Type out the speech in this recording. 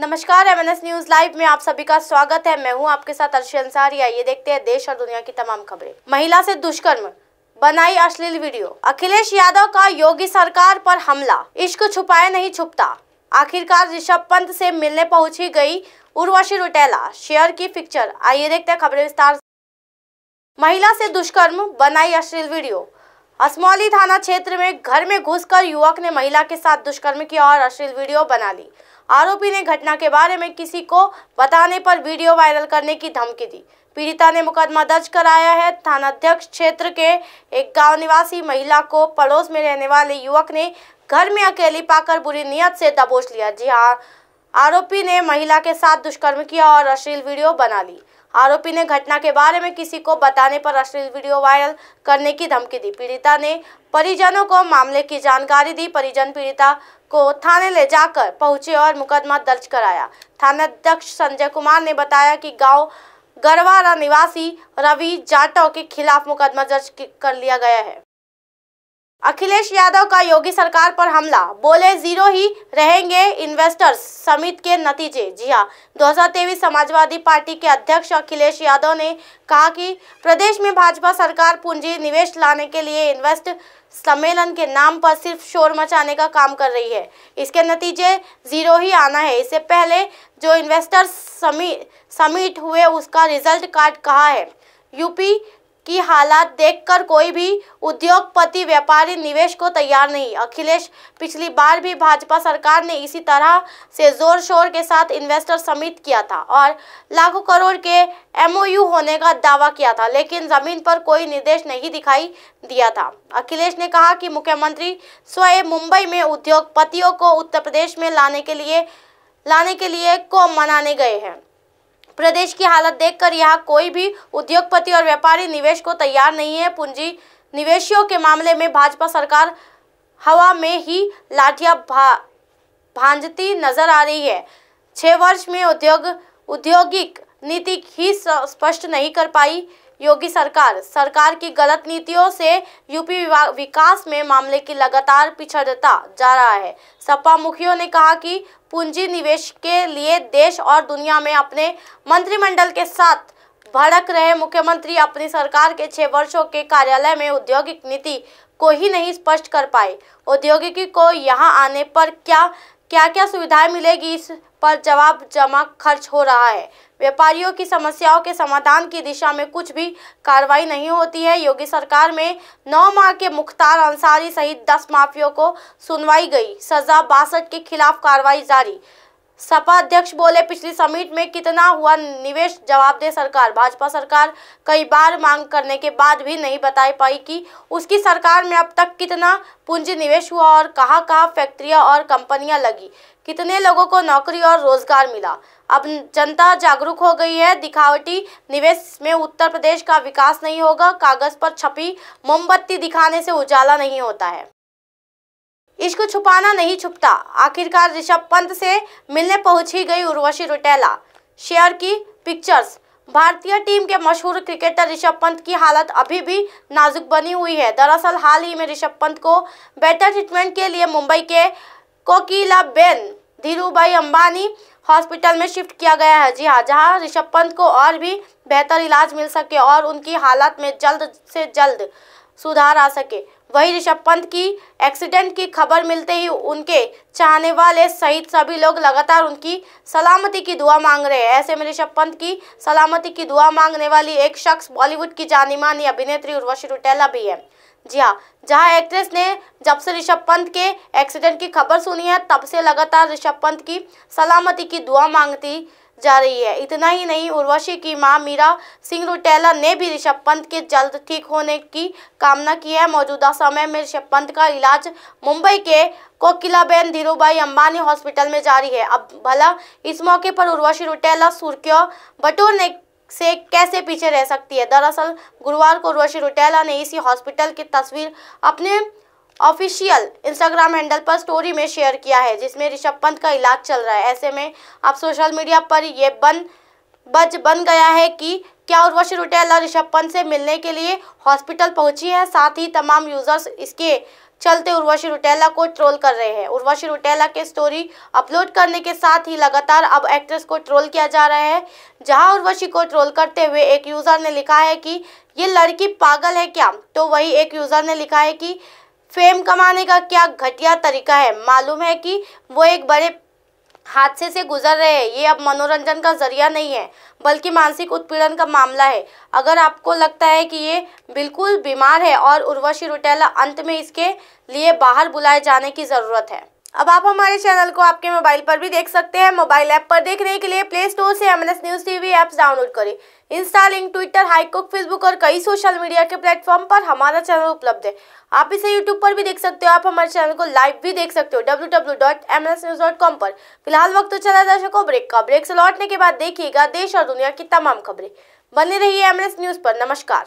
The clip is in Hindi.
नमस्कार एमएनएस न्यूज लाइव में आप सभी का स्वागत है मैं हूं आपके साथ अर्शी अंसारी आइए देखते हैं देश और दुनिया की तमाम खबरें महिला से दुष्कर्म बनाई अश्लील वीडियो अखिलेश यादव का योगी सरकार पर हमला इश्क छुपाए नहीं छुपता आखिरकार ऋषभ पंत से मिलने पहुंची गई उर्वशी रुटेला शेयर की पिक्चर आइए देखते हैं खबरें विस्तार महिला से दुष्कर्म बनाई अश्लील वीडियो असमौली थाना क्षेत्र में घर में घुसकर युवक ने महिला के साथ दुष्कर्म किया और अश्लील वीडियो बना ली आरोपी ने घटना के बारे में किसी को बताने पर वीडियो वायरल करने की धमकी दी पीड़िता ने मुकदमा दर्ज कराया है थानाध्यक्ष क्षेत्र के एक गांव निवासी महिला को पड़ोस में रहने वाले युवक ने घर में अकेली पाकर बुरी नीयत से दबोच लिया जी हाँ आरोपी ने महिला के साथ दुष्कर्म किया और अश्लील वीडियो बना ली आरोपी ने घटना के बारे में किसी को बताने पर अश्लील वीडियो वायरल करने की धमकी दी पीड़िता ने परिजनों को मामले की जानकारी दी परिजन पीड़िता को थाने ले जाकर पहुंचे और मुकदमा दर्ज कराया थानाध्यक्ष संजय कुमार ने बताया कि गाँव गरवारा निवासी रवि जाटव के खिलाफ मुकदमा दर्ज कर लिया गया है अखिलेश यादव का योगी सरकार पर हमला बोले जीरो ही रहेंगे इन्वेस्टर्स समिट के नतीजे जी हाँ दो समाजवादी पार्टी के अध्यक्ष अखिलेश यादव ने कहा कि प्रदेश में भाजपा सरकार पूंजी निवेश लाने के लिए इन्वेस्ट सम्मेलन के नाम पर सिर्फ शोर मचाने का काम कर रही है इसके नतीजे जीरो ही आना है इससे पहले जो इन्वेस्टर्स समी समिट हुए उसका रिजल्ट कार्ड कहा है यूपी की हालात देखकर कोई भी उद्योगपति व्यापारी निवेश को तैयार नहीं अखिलेश पिछली बार भी भाजपा सरकार ने इसी तरह से जोर शोर के साथ इन्वेस्टर समिट किया था और लाखों करोड़ के एमओयू होने का दावा किया था लेकिन जमीन पर कोई निर्देश नहीं दिखाई दिया था अखिलेश ने कहा कि मुख्यमंत्री स्वयं मुंबई में उद्योगपतियों को उत्तर प्रदेश में लाने के लिए लाने के लिए को मनाने गए हैं प्रदेश की हालत देखकर यहाँ कोई भी उद्योगपति और व्यापारी निवेश को तैयार नहीं है पूंजी निवेशियों के मामले में भाजपा सरकार हवा में ही लाठिया भा, भांजती नजर आ रही है छः वर्ष में उद्योग औद्योगिक नीति ही स्पष्ट नहीं कर पाई योगी सरकार सरकार की गलत नीतियों से यूपी विकास में मामले की लगातार पिछड़ता जा रहा है सपा मुखियों ने कहा कि पूंजी निवेश के लिए देश और दुनिया में अपने मंत्रिमंडल के साथ भड़क रहे मुख्यमंत्री अपनी सरकार के छह वर्षों के कार्यालय में औद्योगिक नीति को ही नहीं स्पष्ट कर पाए औद्योगिकी को यहाँ आने पर क्या क्या क्या सुविधाएं मिलेगी इस पर जवाब जमा खर्च हो रहा है व्यापारियों की समस्याओं के समाधान की दिशा में कुछ भी कार्रवाई नहीं होती है योगी सरकार में नौ माह के मुख्तार अंसारी सहित दस माफियों को सुनवाई गई सजा बासठ के खिलाफ कार्रवाई जारी सपा अध्यक्ष बोले पिछली समिट में कितना हुआ निवेश जवाब दे सरकार भाजपा सरकार कई बार मांग करने के बाद भी नहीं बता पाई कि उसकी सरकार में अब तक कितना पूंजी निवेश हुआ और कहाँ कहां फैक्ट्रियां और कंपनियां लगी कितने लोगों को नौकरी और रोजगार मिला अब जनता जागरूक हो गई है दिखावटी निवेश में उत्तर प्रदेश का विकास नहीं होगा कागज पर छपी मोमबत्ती दिखाने से उजाला नहीं होता है इश्क छुपाना नहीं छुपता आखिरकार ऋषभ पंत से मिलने पहुंची गई उर्वशी रुटेला शेयर की पिक्चर्स भारतीय टीम के मशहूर क्रिकेटर ऋषभ पंत की हालत अभी भी नाजुक बनी हुई है दरअसल हाल ही में ऋषभ पंत को बेटर ट्रीटमेंट के लिए मुंबई के कोकिला बेन धीरूभाई अंबानी हॉस्पिटल में शिफ्ट किया गया है जी हाँ जहाँ ऋषभ पंत को और भी बेहतर इलाज मिल सके और उनकी हालत में जल्द से जल्द सुधार आ सके वहीं ऋषभ पंत की एक्सीडेंट की खबर मिलते ही उनके चाहने वाले सहित सभी लोग लगातार उनकी सलामती की दुआ मांग रहे हैं ऐसे में ऋषभ पंत की सलामती की दुआ मांगने वाली एक शख्स बॉलीवुड की जानी मानी अभिनेत्री उर्वशी रुटेला भी है जी हाँ जहाँ एक्ट्रेस ने जब से ऋषभ पंत के एक्सीडेंट की खबर सुनी है तब से लगातार ऋषभ पंत की सलामती की दुआ मांगती जा रही है इतना ही नहीं उर्वशी की मां मीरा सिंह रुटेला ने भी ऋषभ पंत के जल्द ठीक होने की कामना की है मौजूदा समय में ऋषभ पंत का इलाज मुंबई के कोकिलाबेन धीरूभाई अंबानी हॉस्पिटल में जारी है अब भला इस मौके पर उर्वशी रुटेला सुर्खियों बटोर ने से कैसे पीछे रह सकती है दरअसल गुरुवार को उर्वशी रुटेला ने इसी हॉस्पिटल की तस्वीर अपने ऑफिशियल इंस्टाग्राम हैंडल पर स्टोरी में शेयर किया है जिसमें ऋषभ पंत का इलाज चल रहा है ऐसे में अब सोशल मीडिया पर यह बन बज बन गया है कि क्या उर्वशी रुटेला ऋषभ पंत से मिलने के लिए हॉस्पिटल पहुंची है साथ ही तमाम यूजर्स इसके चलते उर्वशी रुटेला को ट्रोल कर रहे हैं उर्वशी रुटेला के स्टोरी अपलोड करने के साथ ही लगातार अब एक्ट्रेस को ट्रोल किया जा रहा है जहां उर्वशी को ट्रोल करते हुए एक यूज़र ने लिखा है कि ये लड़की पागल है क्या तो वही एक यूज़र ने लिखा है कि फेम कमाने का क्या घटिया तरीका है मालूम है कि वो एक बड़े हादसे से गुजर रहे हैं ये अब मनोरंजन का जरिया नहीं है बल्कि मानसिक उत्पीड़न का मामला है अगर आपको लगता है कि ये बिल्कुल बीमार है और उर्वशी रुटेला अंत में इसके लिए बाहर बुलाए जाने की ज़रूरत है अब आप हमारे चैनल को आपके मोबाइल पर भी देख सकते हैं मोबाइल ऐप पर देखने के लिए प्ले स्टोर से M news TV apps download करें इंस्टा लिंक ट्विटर हाईकोक फेसबुक और कई सोशल मीडिया के प्लेटफॉर्म पर हमारा चैनल उपलब्ध है आप इसे यूट्यूब पर भी देख सकते हो आप हमारे चैनल को लाइव भी देख सकते हो डब्ल्यू पर फिलहाल वक्त तो चला दर्शकों ब्रेक का ब्रेक से लौटने के बाद देखिएगा देश और दुनिया की तमाम खबरें बने रही एम न्यूज़ पर नमस्कार